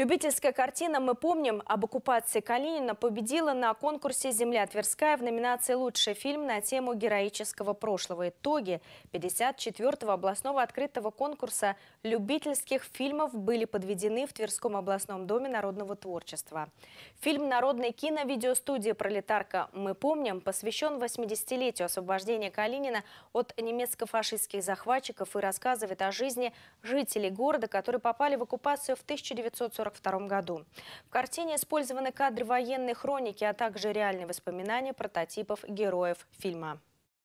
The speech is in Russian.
Любительская картина «Мы помним» об оккупации Калинина победила на конкурсе «Земля Тверская» в номинации «Лучший фильм» на тему героического прошлого. Итоги 54-го областного открытого конкурса любительских фильмов были подведены в Тверском областном доме народного творчества. Фильм народной киновидеостудии «Пролетарка. Мы помним» посвящен 80-летию освобождения Калинина от немецко-фашистских захватчиков и рассказывает о жизни жителей города, которые попали в оккупацию в 1940 1942 году. В картине использованы кадры военной хроники, а также реальные воспоминания прототипов героев фильма.